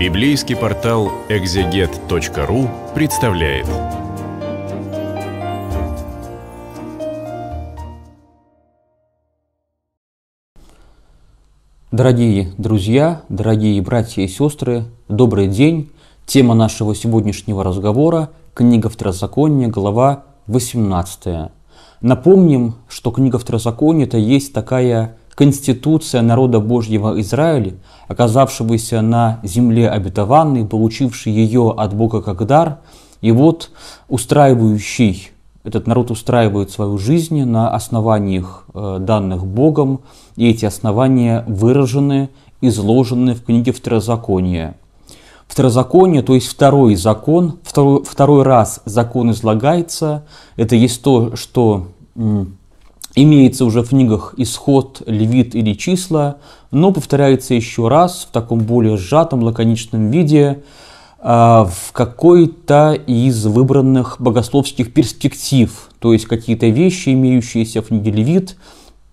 Библейский портал экзегет.ру представляет. Дорогие друзья, дорогие братья и сестры, добрый день. Тема нашего сегодняшнего разговора – книга Второзакония, глава 18. Напомним, что книга Второзакония – это есть такая Конституция народа Божьего Израиля, оказавшегося на земле обетованной, получивший ее от Бога как дар, и вот устраивающий, этот народ устраивает свою жизнь на основаниях, э, данных Богом, и эти основания выражены, изложены в книге Второзакония. Второзаконие, то есть второй закон, второй, второй раз закон излагается, это есть то, что имеется уже в книгах «Исход», «Левит» или «Числа», но повторяется еще раз в таком более сжатом, лаконичном виде а, в какой-то из выбранных богословских перспектив, то есть какие-то вещи, имеющиеся в книге «Левит»,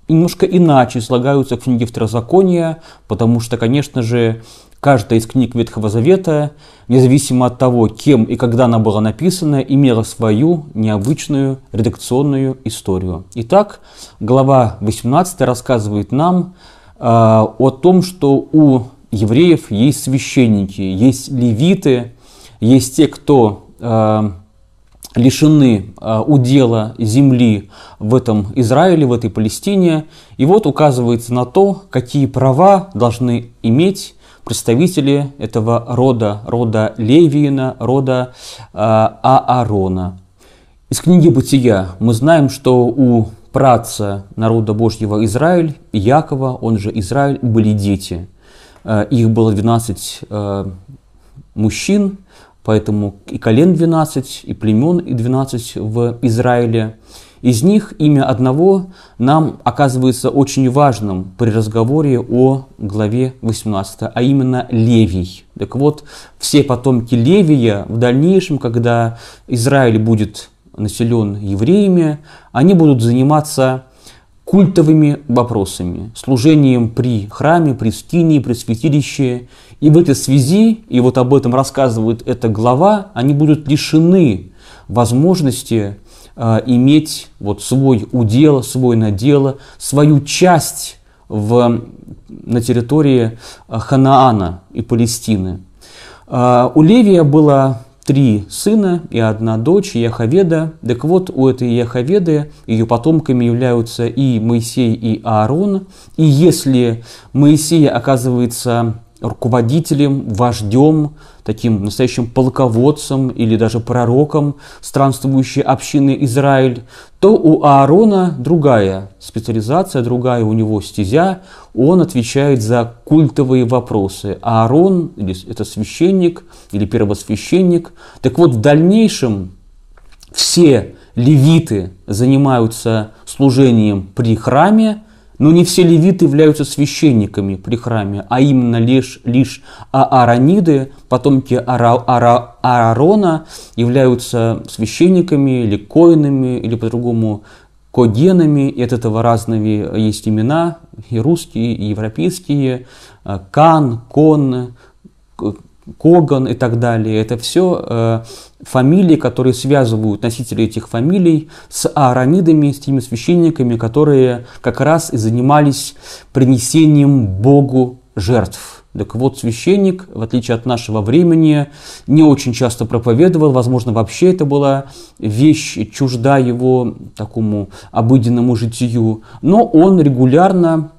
немножко иначе слагаются в книге Второзакония, потому что, конечно же, Каждая из книг Ветхого Завета, независимо от того, кем и когда она была написана, имела свою необычную редакционную историю. Итак, глава 18 рассказывает нам э, о том, что у евреев есть священники, есть левиты, есть те, кто э, лишены э, удела земли в этом Израиле, в этой Палестине. И вот указывается на то, какие права должны иметь представители этого рода, рода Левиина, рода а, Аарона. Из книги «Бытия» мы знаем, что у праца народа Божьего Израиль, Якова, он же Израиль, были дети. А, их было 12 а, мужчин, поэтому и колен 12, и племен 12 в Израиле. Из них имя одного нам оказывается очень важным при разговоре о главе 18, а именно Левий. Так вот, все потомки Левия в дальнейшем, когда Израиль будет населен евреями, они будут заниматься культовыми вопросами, служением при храме, при скинии, при святилище. И в этой связи, и вот об этом рассказывает эта глава, они будут лишены возможности а, иметь вот свой удел, свой надел, свою часть в, на территории а, Ханаана и Палестины. А, у Левия было три сына и одна дочь, Яховеда. Так вот, у этой Яховеды ее потомками являются и Моисей, и Аарон. И если Моисей оказывается руководителем, вождем, таким настоящим полководцем или даже пророком странствующей общины Израиль, то у Аарона другая специализация, другая у него стезя. Он отвечает за культовые вопросы. Аарон, это священник, или первосвященник. Так вот, в дальнейшем все левиты занимаются служением при храме, но не все левиты являются священниками при храме, а именно лишь, лишь аарониды, потомки Ара, Ара, Аарона, являются священниками или коинами, или по-другому когенами, и от этого разными есть имена, и русские, и европейские, Кан, Кон, Коган и так далее. Это все э, фамилии, которые связывают носители этих фамилий с аронидами, с теми священниками, которые как раз и занимались принесением Богу жертв. Так вот, священник, в отличие от нашего времени, не очень часто проповедовал, возможно, вообще это была вещь чужда его такому обыденному житию, но он регулярно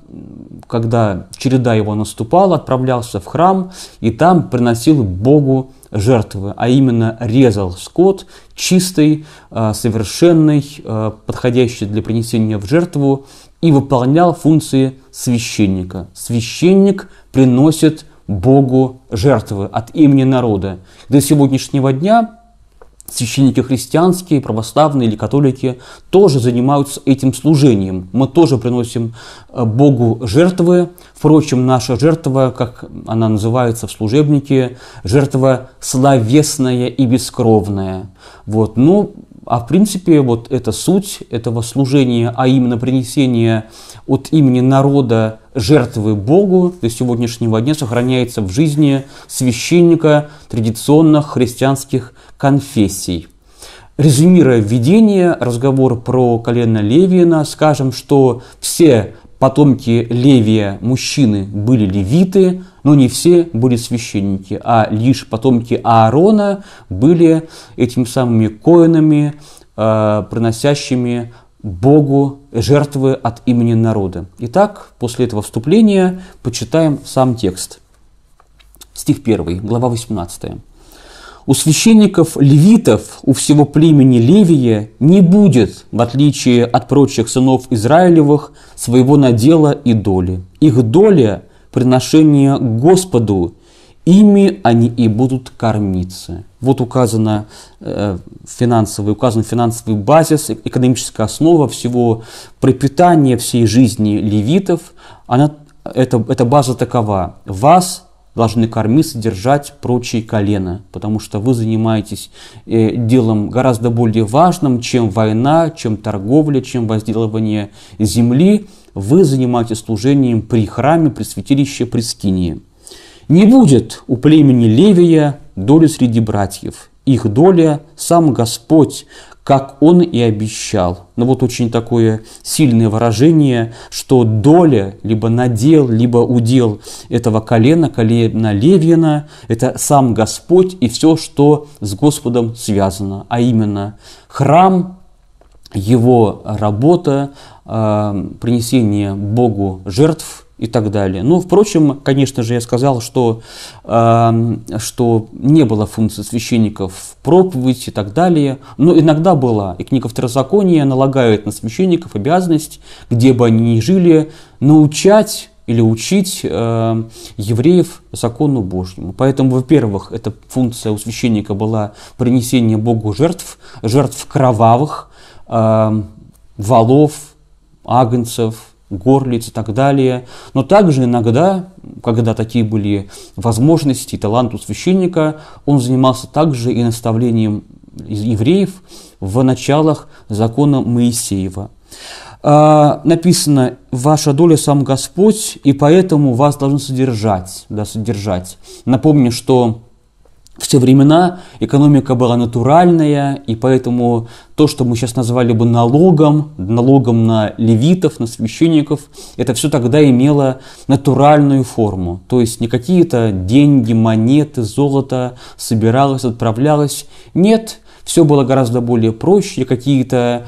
когда череда его наступала, отправлялся в храм и там приносил Богу жертвы, а именно резал скот чистый, а, совершенный, а, подходящий для принесения в жертву и выполнял функции священника. Священник приносит Богу жертвы от имени народа. До сегодняшнего дня священники христианские, православные или католики тоже занимаются этим служением. Мы тоже приносим э, Богу жертвы. Впрочем, наша жертва, как она называется в служебнике, жертва словесная и бескровная. Вот. Ну, а в принципе, вот эта суть этого служения, а именно принесение от имени народа жертвы Богу до сегодняшнего дня сохраняется в жизни священника традиционных христианских конфессий. Резюмируя введение разговор про колено Левина, скажем, что все потомки Левия, мужчины, были левиты, но не все были священники, а лишь потомки Аарона были этими самыми коинами, э, приносящими Богу жертвы от имени народа. Итак, после этого вступления почитаем сам текст. Стих 1, глава 18. У священников левитов, у всего племени Левия не будет, в отличие от прочих сынов Израилевых, своего надела и доли. Их доля – приношение Господу, ими они и будут кормиться. Вот указано, э, финансовый, указан финансовый базис, экономическая основа всего пропитания всей жизни левитов. Она, это, эта база такова. Вас должны кормить, содержать прочие колена, потому что вы занимаетесь э, делом гораздо более важным, чем война, чем торговля, чем возделывание земли. Вы занимаетесь служением при храме, при святилище, при скинии. Не будет у племени Левия доли среди братьев. Их доля – сам Господь, как он и обещал. Но ну, вот очень такое сильное выражение, что доля, либо надел, либо удел этого колена, колена Левина, это сам Господь и все, что с Господом связано, а именно храм, его работа, а, принесение Богу жертв – и так далее. Но, ну, впрочем, конечно же, я сказал, что, э, что не было функции священников проповедь и так далее, но иногда было. И книга Второзакония налагает на священников обязанность, где бы они ни жили, научать или учить э, евреев закону Божьему. Поэтому, во-первых, эта функция у священника была принесение Богу жертв, жертв кровавых, э, эм, валов, агнцев, горлиц и так далее. Но также иногда, когда такие были возможности и талант у священника, он занимался также и наставлением евреев в началах закона Моисеева. А, написано, ваша доля сам Господь, и поэтому вас должен содержать. Да, содержать. Напомню, что все времена экономика была натуральная, и поэтому то, что мы сейчас назвали бы налогом, налогом на левитов, на священников, это все тогда имело натуральную форму. То есть не какие-то деньги, монеты, золото собиралось, отправлялось. Нет, все было гораздо более проще, какие-то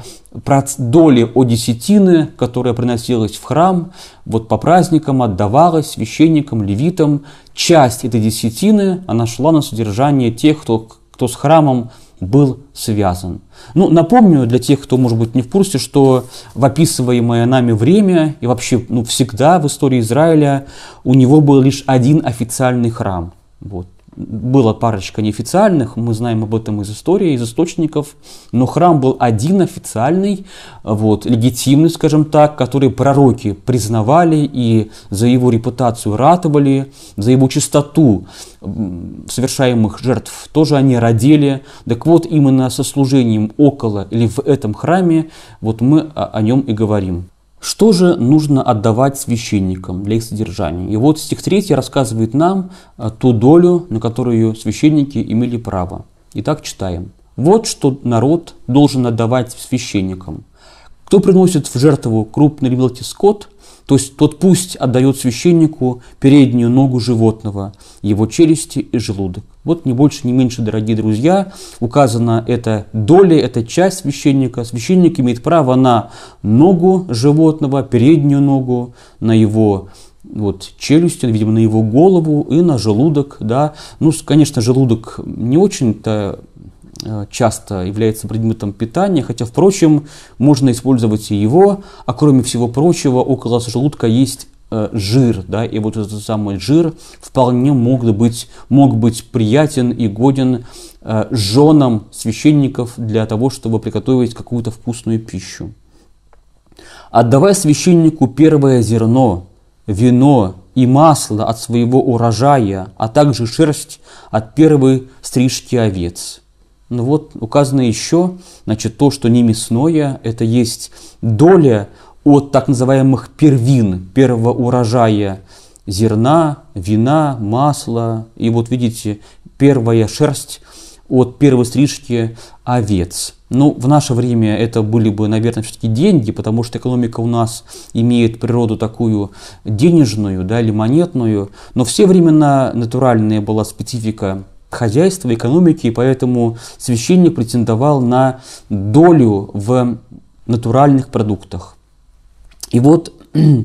доли от десятины, которая приносилась в храм, вот по праздникам отдавалась священникам, левитам. Часть этой десятины, она шла на содержание тех, кто, кто с храмом был связан. Ну, напомню для тех, кто, может быть, не в курсе, что в описываемое нами время и вообще ну, всегда в истории Израиля у него был лишь один официальный храм. Вот было парочка неофициальных, мы знаем об этом из истории, из источников, но храм был один официальный, вот, легитимный, скажем так, который пророки признавали и за его репутацию ратовали, за его чистоту совершаемых жертв тоже они родили. Так вот, именно со служением около или в этом храме, вот мы о, о нем и говорим. Что же нужно отдавать священникам для их содержания? И вот стих 3 рассказывает нам э, ту долю, на которую священники имели право. Итак, читаем. «Вот что народ должен отдавать священникам. Кто приносит в жертву крупный мелкий скот, то есть тот пусть отдает священнику переднюю ногу животного, его челюсти и желудок. Вот не больше, не меньше, дорогие друзья, указана эта доля, эта часть священника. Священник имеет право на ногу животного, переднюю ногу, на его вот, челюсти, видимо, на его голову и на желудок. Да. Ну, конечно, желудок не очень-то Э, часто является предметом питания, хотя, впрочем, можно использовать и его, а кроме всего прочего, около желудка есть э, жир, да, и вот этот самый жир вполне мог быть, мог быть приятен и годен э, женам священников для того, чтобы приготовить какую-то вкусную пищу. Отдавая священнику первое зерно, вино и масло от своего урожая, а также шерсть от первой стрижки овец – ну вот указано еще, значит, то, что не мясное, это есть доля от так называемых первин, первого урожая зерна, вина, масла. И вот видите, первая шерсть от первой стрижки овец. Ну, в наше время это были бы, наверное, все-таки деньги, потому что экономика у нас имеет природу такую денежную да, или монетную, но все времена натуральная была специфика хозяйства, экономики, и поэтому священник претендовал на долю в натуральных продуктах. И вот э,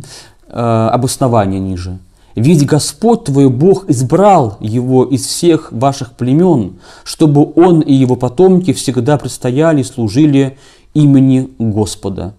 обоснование ниже. Ведь Господь твой Бог избрал его из всех ваших племен, чтобы он и его потомки всегда предстояли и служили имени Господа.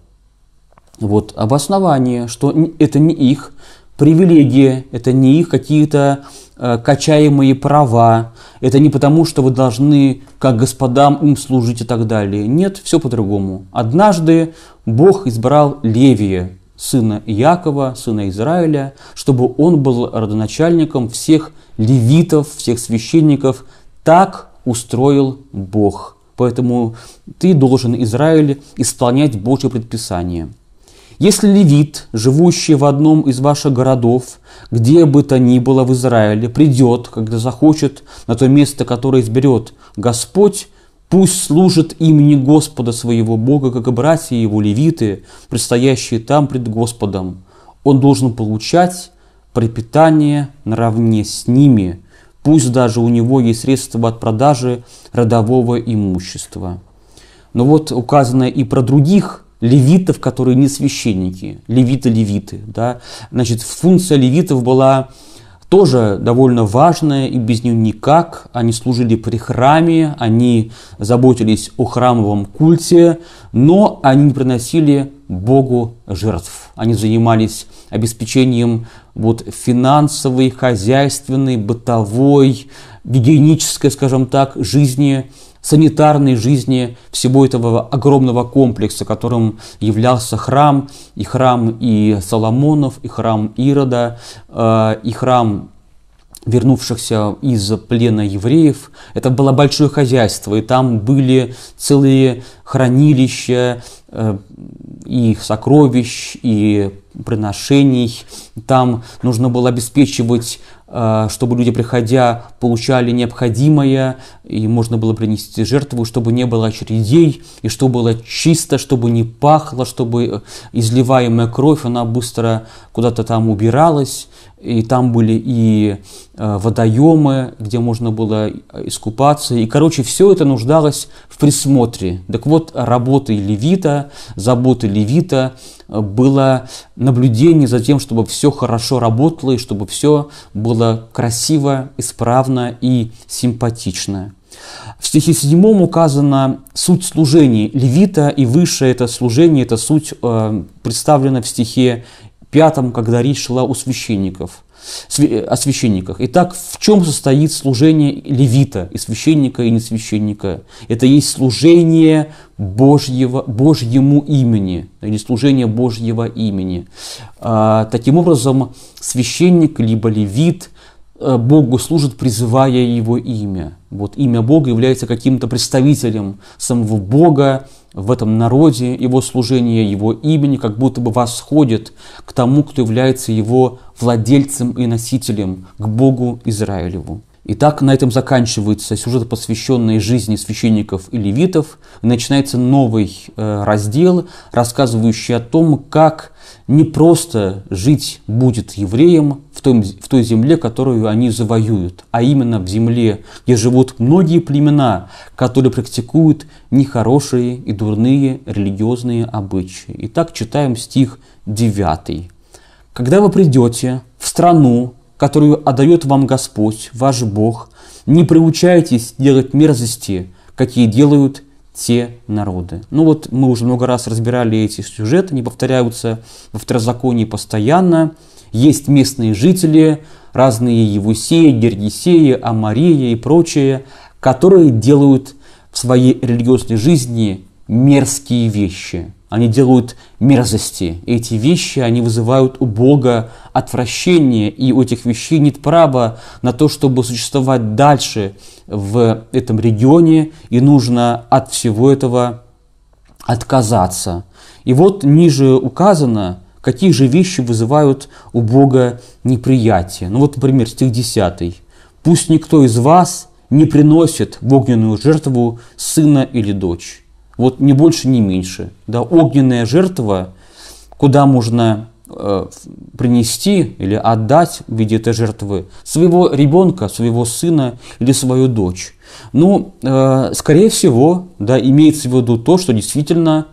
Вот обоснование, что это не их привилегия, это не их какие-то Э, качаемые права. Это не потому, что вы должны, как господам, им служить и так далее. Нет, все по-другому. Однажды Бог избрал Левия, сына Якова, сына Израиля, чтобы он был родоначальником всех левитов, всех священников. Так устроил Бог. Поэтому ты должен, Израиль, исполнять Божье предписание. Если левит, живущий в одном из ваших городов, где бы то ни было в Израиле, придет, когда захочет, на то место, которое изберет Господь, пусть служит имени Господа своего Бога, как и братья его левиты, предстоящие там пред Господом. Он должен получать пропитание наравне с ними, пусть даже у него есть средства от продажи родового имущества. Но вот указано и про других – левитов, которые не священники, левиты-левиты. Да? Значит, функция левитов была тоже довольно важная, и без нее никак. Они служили при храме, они заботились о храмовом культе, но они не приносили Богу жертв. Они занимались обеспечением вот, финансовой, хозяйственной, бытовой, гигиенической, скажем так, жизни санитарной жизни всего этого огромного комплекса, которым являлся храм, и храм и Соломонов, и храм Ирода, э, и храм вернувшихся из плена евреев. Это было большое хозяйство, и там были целые хранилища э, и сокровищ, и приношений. Там нужно было обеспечивать Э, чтобы люди, приходя, получали необходимое, и можно было принести жертву, чтобы не было очередей, и чтобы было чисто, чтобы не пахло, чтобы э, изливаемая кровь, она быстро куда-то там убиралась, и там были и э, водоемы, где можно было искупаться. И, короче, все это нуждалось в присмотре. Так вот, работой левита, заботой левита э, было наблюдение за тем, чтобы все хорошо работало, и чтобы все было красиво, исправно и симпатично. В стихе 7 указана суть служения левита, и выше это служение, это суть э, представлена в стихе пятом, когда речь шла о священников, о священниках. Итак, в чем состоит служение левита, и священника, и не священника? Это есть служение Божьего, Божьему имени, или служение Божьего имени. А, таким образом, священник, либо левит – Э, Богу служит, призывая его имя. Вот имя Бога является каким-то представителем самого Бога в этом народе. Его служение его имени как будто бы восходит к тому, кто является его владельцем и носителем, к Богу Израилеву. Итак, на этом заканчивается сюжет, посвященный жизни священников и левитов. начинается новый э, раздел, рассказывающий о том, как не просто жить будет евреям в, том, в той земле, которую они завоюют, а именно в земле, где живут многие племена, которые практикуют нехорошие и дурные религиозные обычаи. Итак, читаем стих 9. «Когда вы придете в страну, которую отдает вам Господь, ваш Бог, не приучайтесь делать мерзости, какие делают те народы. Ну вот мы уже много раз разбирали эти сюжеты, они повторяются во второзаконии постоянно. Есть местные жители, разные Евусеи, Гергисеи, Амарии и прочие, которые делают в своей религиозной жизни мерзкие вещи – они делают мерзости. И эти вещи, они вызывают у Бога отвращение, и у этих вещей нет права на то, чтобы существовать дальше в этом регионе, и нужно от всего этого отказаться. И вот ниже указано, какие же вещи вызывают у Бога неприятие. Ну вот, например, стих 10. «Пусть никто из вас не приносит в огненную жертву сына или дочь, вот ни больше, ни меньше. Да, огненная жертва, куда можно э, принести или отдать в виде этой жертвы своего ребенка, своего сына или свою дочь. Ну, э, скорее всего, да, имеется в виду то, что действительно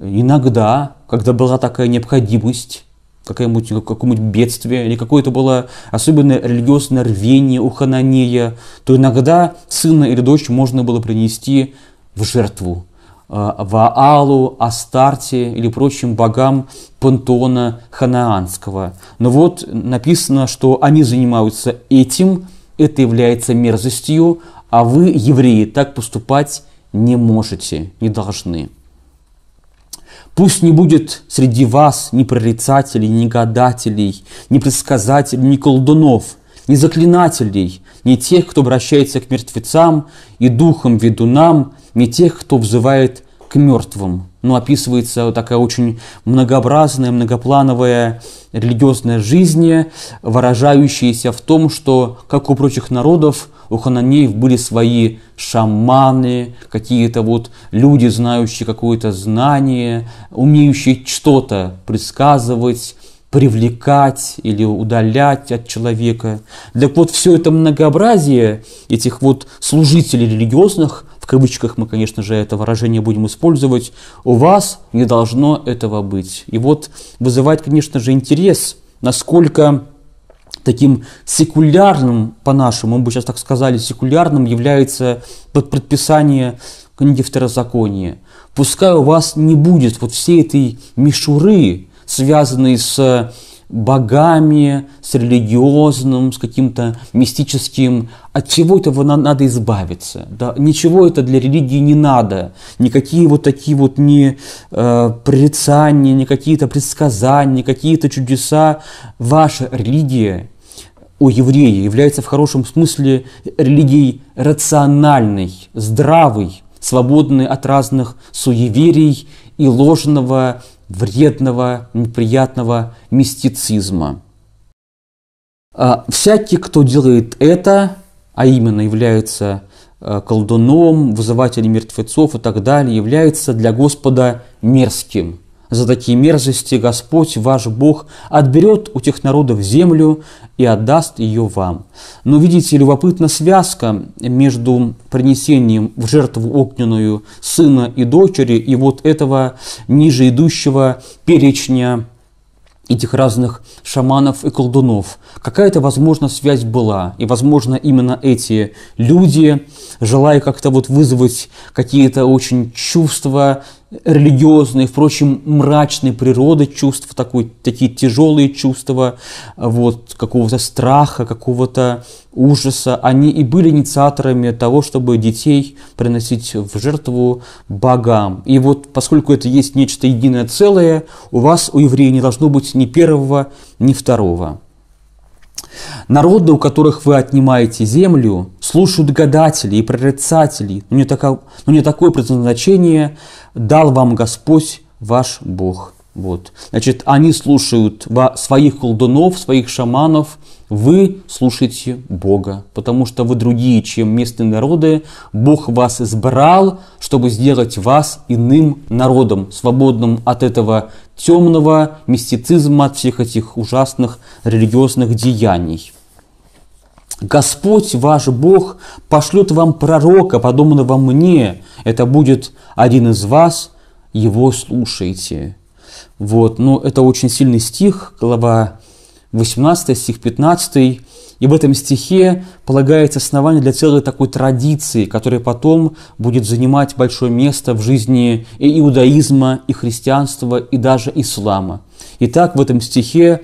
иногда, когда была такая необходимость, какое-нибудь какое бедствие или какое-то было особенное религиозное рвение у Хананея, то иногда сына или дочь можно было принести в жертву. А, Ваалу, Астарте или прочим богам пантеона ханаанского. Но вот написано, что они занимаются этим, это является мерзостью, а вы, евреи, так поступать не можете, не должны. Пусть не будет среди вас ни прорицателей, ни гадателей, ни предсказателей, ни колдунов, ни заклинателей, ни тех, кто обращается к мертвецам и духам ведунам, не тех, кто взывает к мертвым. Но описывается такая очень многообразная, многоплановая религиозная жизнь, выражающаяся в том, что, как у прочих народов, у хананеев были свои шаманы, какие-то вот люди, знающие какое-то знание, умеющие что-то предсказывать, привлекать или удалять от человека. Так вот, все это многообразие этих вот служителей религиозных кавычках мы, конечно же, это выражение будем использовать, у вас не должно этого быть. И вот вызывает, конечно же, интерес, насколько таким секулярным, по-нашему, мы бы сейчас так сказали, секулярным является под предписание книги Второзакония. Пускай у вас не будет вот всей этой мишуры, связанной с богами, с религиозным, с каким-то мистическим. От чего этого надо избавиться? Да? Ничего это для религии не надо. Никакие вот такие вот не э, прорицания, не какие-то предсказания, не какие-то чудеса. Ваша религия у еврея является в хорошем смысле религией рациональной, здравой, свободной от разных суеверий и ложного вредного, неприятного мистицизма. А, всякий, кто делает это, а именно является а, колдуном, вызывателем мертвецов и так далее, является для Господа мерзким – за такие мерзости Господь, ваш Бог, отберет у тех народов землю и отдаст ее вам. Но, видите, любопытна связка между принесением в жертву огненную сына и дочери и вот этого ниже идущего перечня этих разных шаманов и колдунов. Какая-то, возможно, связь была. И, возможно, именно эти люди, желая как-то вот вызвать какие-то очень чувства, религиозной, впрочем, мрачной природы чувств, такой, такие тяжелые чувства, вот, какого-то страха, какого-то ужаса, они и были инициаторами того, чтобы детей приносить в жертву богам. И вот поскольку это есть нечто единое целое, у вас, у евреев, не должно быть ни первого, ни второго. Народы, у которых вы отнимаете землю, слушают гадателей и прорицателей, но не, тако, но не такое предназначение дал вам Господь ваш Бог. Вот. Значит, они слушают своих колдунов, своих шаманов, вы слушаете Бога, потому что вы другие, чем местные народы. Бог вас избрал, чтобы сделать вас иным народом, свободным от этого темного мистицизма, от всех этих ужасных религиозных деяний. Господь ваш Бог пошлет вам пророка, подобного мне. Это будет один из вас, его слушайте. Вот, ну это очень сильный стих, глава 18, стих 15. И в этом стихе полагается основание для целой такой традиции, которая потом будет занимать большое место в жизни и иудаизма, и христианства, и даже ислама. Итак, в этом стихе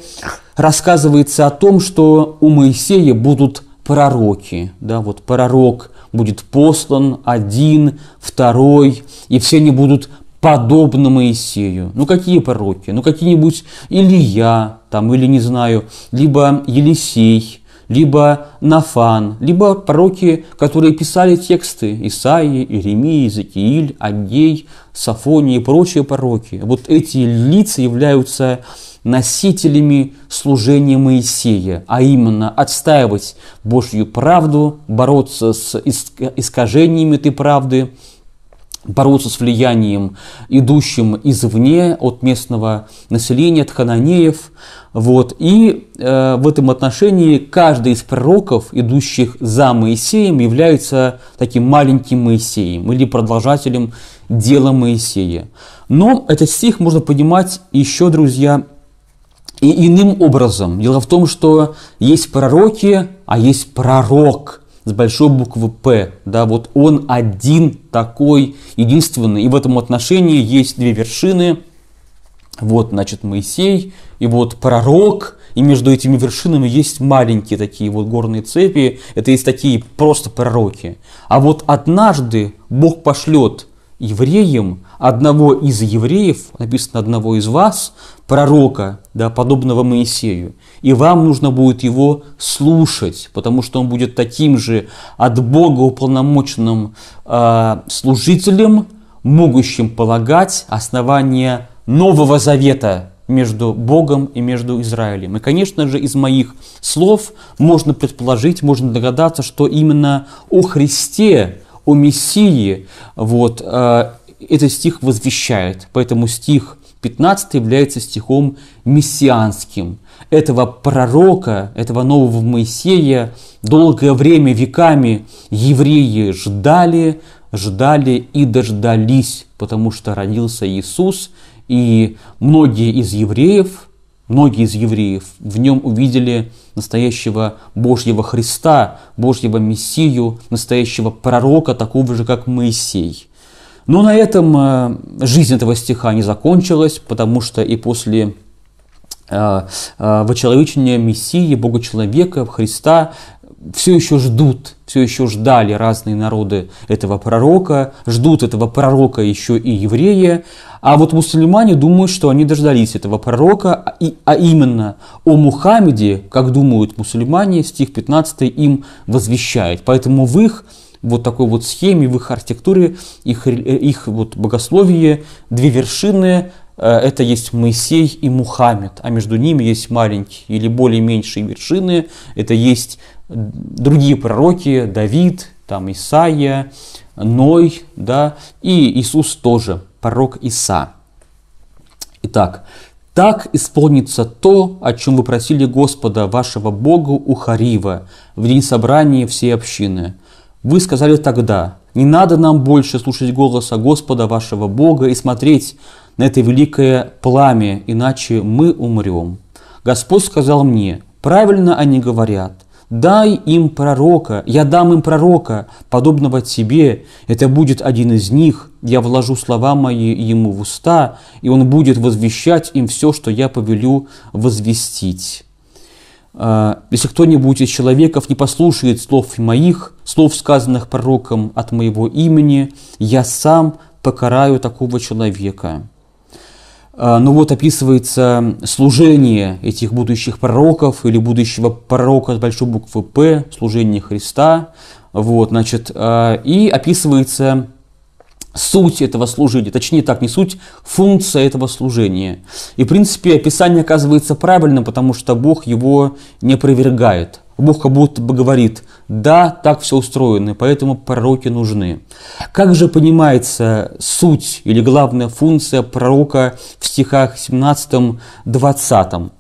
рассказывается о том, что у Моисея будут пророки. Да, вот пророк будет послан один, второй, и все они будут подобно Моисею. Ну какие пророки? Ну какие-нибудь Илья, там, или не знаю, либо Елисей, либо Нафан, либо пророки, которые писали тексты Исаии, Иеремии, Закииль, Агей, Сафония и прочие пророки. Вот эти лица являются носителями служения Моисея, а именно отстаивать Божью правду, бороться с искажениями этой правды – бороться с влиянием, идущим извне от местного населения, от хананеев. Вот. И э, в этом отношении каждый из пророков, идущих за Моисеем, является таким маленьким Моисеем или продолжателем дела Моисея. Но этот стих можно понимать еще, друзья, и иным образом. Дело в том, что есть пророки, а есть пророк – с большой буквы «П». Да, вот он один такой, единственный. И в этом отношении есть две вершины. Вот, значит, Моисей, и вот пророк, и между этими вершинами есть маленькие такие вот горные цепи, это есть такие просто пророки. А вот однажды Бог пошлет евреям одного из евреев, написано одного из вас, пророка, да, подобного Моисею. И вам нужно будет его слушать, потому что он будет таким же от Бога уполномоченным э, служителем, могущим полагать основание Нового Завета между Богом и между Израилем. И, конечно же, из моих слов можно предположить, можно догадаться, что именно о Христе, о Мессии, вот, э, этот стих возвещает. Поэтому стих 15 является стихом мессианским. Этого пророка, этого нового Моисея долгое время, веками евреи ждали, ждали и дождались, потому что родился Иисус, и многие из евреев, многие из евреев в нем увидели настоящего Божьего Христа, Божьего Мессию, настоящего пророка, такого же, как Моисей. Но на этом э, жизнь этого стиха не закончилась, потому что и после э, э, вочеловечения Мессии, Бога человека, Христа все еще ждут, все еще ждали разные народы этого пророка, ждут этого пророка еще и евреи, а вот мусульмане думают, что они дождались этого пророка, а, а именно о Мухаммеде, как думают мусульмане, стих 15 им возвещает. Поэтому в их вот такой вот схеме, в их архитектуре, их, э, их вот богословие, две вершины, э, это есть Моисей и Мухаммед, а между ними есть маленькие или более меньшие вершины, это есть другие пророки, Давид, там Исаия, Ной, да, и Иисус тоже, пророк Иса. Итак, так исполнится то, о чем вы просили Господа, вашего Бога, у Харива, в день собрания всей общины – вы сказали тогда, не надо нам больше слушать голоса Господа вашего Бога и смотреть на это великое пламя, иначе мы умрем. Господь сказал мне, правильно они говорят, дай им пророка, я дам им пророка, подобного тебе, это будет один из них, я вложу слова мои ему в уста, и он будет возвещать им все, что я повелю возвестить. А, если кто-нибудь из человеков не послушает слов моих, слов, сказанных пророком от моего имени, я сам покараю такого человека. А, ну вот описывается служение этих будущих пророков или будущего пророка с большой буквы «П», служение Христа. Вот, значит, а, и описывается суть этого служения, точнее так, не суть, функция этого служения. И в принципе описание оказывается правильным, потому что Бог его не опровергает. Бог как будто бы говорит, да, так все устроено, поэтому пророки нужны. Как же понимается суть или главная функция пророка в стихах 17-20? А,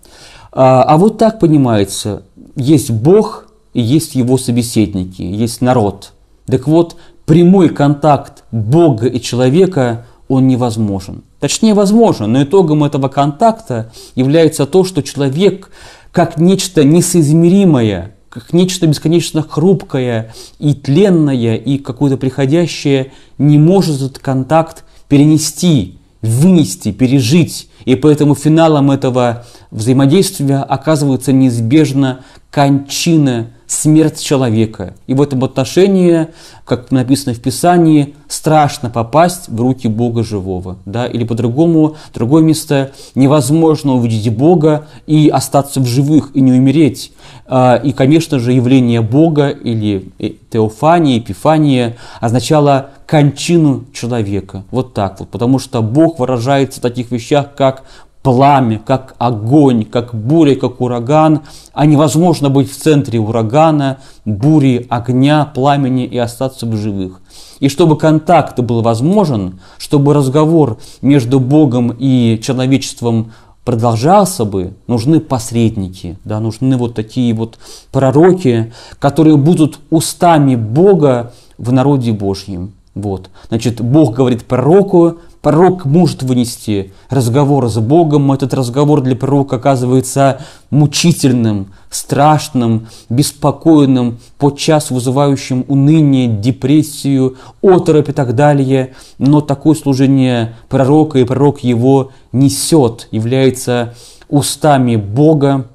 а вот так понимается, есть Бог и есть его собеседники, есть народ. Так вот, прямой контакт Бога и человека, он невозможен. Точнее, возможно, но итогом этого контакта является то, что человек как нечто несоизмеримое, как нечто бесконечно хрупкое и тленное, и какое-то приходящее, не может этот контакт перенести, вынести, пережить. И поэтому финалом этого взаимодействия оказывается неизбежно кончина смерть человека. И в этом отношении, как написано в Писании, страшно попасть в руки Бога живого. Да? Или по-другому, другое место, невозможно увидеть Бога и остаться в живых, и не умереть. А, и, конечно же, явление Бога или э, теофания, эпифания означало кончину человека. Вот так вот. Потому что Бог выражается в таких вещах, как пламя, как огонь, как буря, как ураган, а невозможно быть в центре урагана, бури, огня, пламени и остаться в живых. И чтобы контакт был возможен, чтобы разговор между Богом и человечеством продолжался бы, нужны посредники, да, нужны вот такие вот пророки, которые будут устами Бога в народе Божьем. Вот. Значит, Бог говорит пророку, Пророк может вынести разговор с Богом, этот разговор для пророка оказывается мучительным, страшным, беспокойным, подчас вызывающим уныние, депрессию, оторопь и так далее. Но такое служение пророка и пророк его несет, является устами Бога,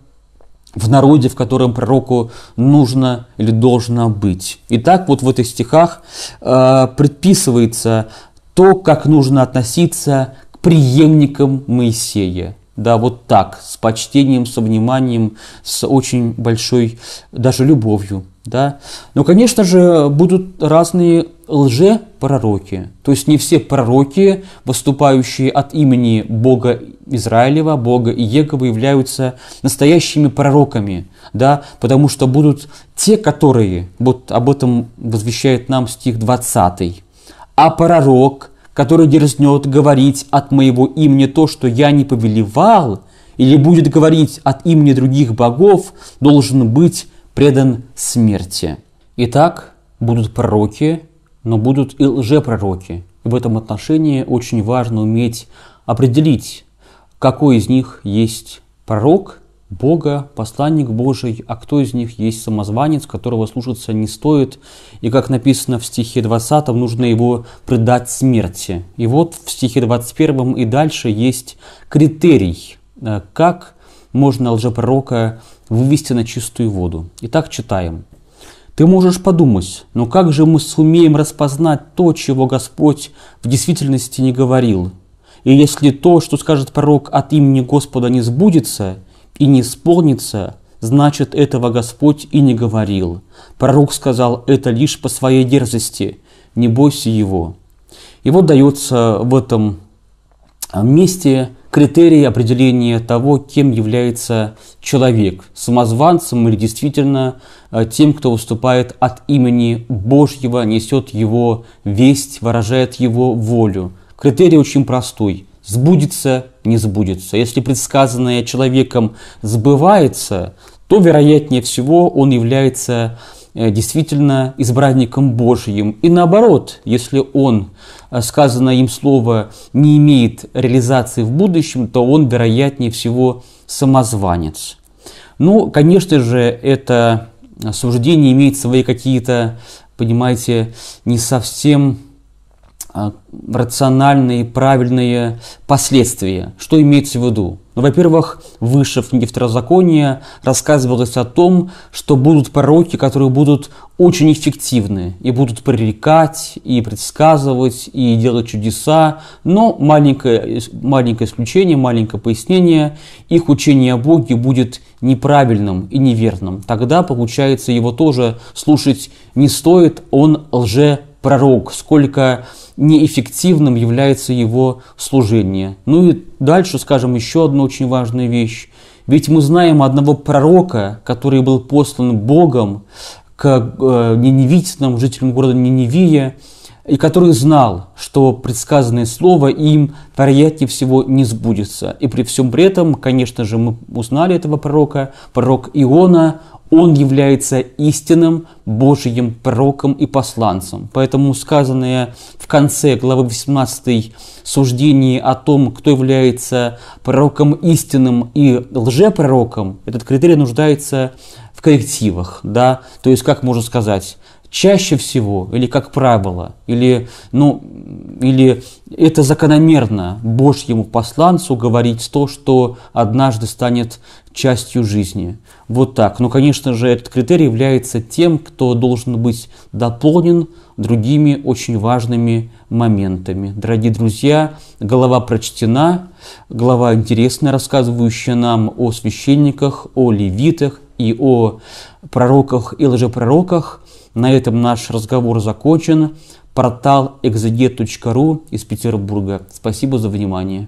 в народе, в котором пророку нужно или должно быть. Итак, вот в этих стихах э, предписывается то, как нужно относиться к преемникам Моисея. Да, вот так, с почтением, со вниманием, с очень большой даже любовью. Да? Но, конечно же, будут разные лже-пророки. То есть не все пророки, выступающие от имени Бога Израилева, Бога Иегова, являются настоящими пророками, да, потому что будут те, которые, вот об этом возвещает нам стих 20, а пророк, который дерзнет говорить от моего имени то, что я не повелевал, или будет говорить от имени других богов, должен быть предан смерти. Итак, будут пророки, но будут и лжепророки. И в этом отношении очень важно уметь определить, какой из них есть пророк – Бога, посланник Божий, а кто из них есть самозванец, которого слушаться не стоит, и, как написано в стихе 20, нужно его предать смерти. И вот в стихе 21 и дальше есть критерий, э, как можно лжепророка вывести на чистую воду. Итак, читаем. Ты можешь подумать, но как же мы сумеем распознать то, чего Господь в действительности не говорил? И если то, что скажет пророк от имени Господа не сбудется – и не исполнится, значит, этого Господь и не говорил. Пророк сказал это лишь по своей дерзости, не бойся его. И вот дается в этом а, месте критерии определения того, кем является человек, самозванцем или действительно а, тем, кто выступает от имени Божьего, несет его весть, выражает его волю. Критерий очень простой сбудется, не сбудется. Если предсказанное человеком сбывается, то, вероятнее всего, он является э, действительно избранником Божьим. И наоборот, если он, э, сказанное им слово, не имеет реализации в будущем, то он, вероятнее всего, самозванец. Ну, конечно же, это суждение имеет свои какие-то, понимаете, не совсем а, рациональные, правильные последствия. Что имеется в виду? Ну, во-первых, выше в книге Второзакония рассказывалось о том, что будут пророки, которые будут очень эффективны и будут пререкать, и предсказывать, и делать чудеса, но маленькое, маленькое исключение, маленькое пояснение, их учение о Боге будет неправильным и неверным. Тогда, получается, его тоже слушать не стоит, он лже пророк, сколько неэффективным является его служение. Ну и дальше, скажем, еще одна очень важная вещь. Ведь мы знаем одного пророка, который был послан Богом к э, жителям города Неневия, и который знал, что предсказанное слово им, вероятнее всего, не сбудется. И при всем при этом, конечно же, мы узнали этого пророка, пророк Иона, он является истинным Божьим пророком и посланцем. Поэтому сказанное в конце главы 18 суждение о том, кто является пророком истинным и лжепророком, этот критерий нуждается в коррективах. Да? То есть, как можно сказать, чаще всего, или как правило, или, ну, или это закономерно Божьему посланцу говорить то, что однажды станет частью жизни. Вот так. Но, конечно же, этот критерий является тем, кто должен быть дополнен другими очень важными моментами. Дорогие друзья, глава прочтена, глава интересная, рассказывающая нам о священниках, о левитах и о пророках и лжепророках – на этом наш разговор закончен. Портал exeget.ru из Петербурга. Спасибо за внимание.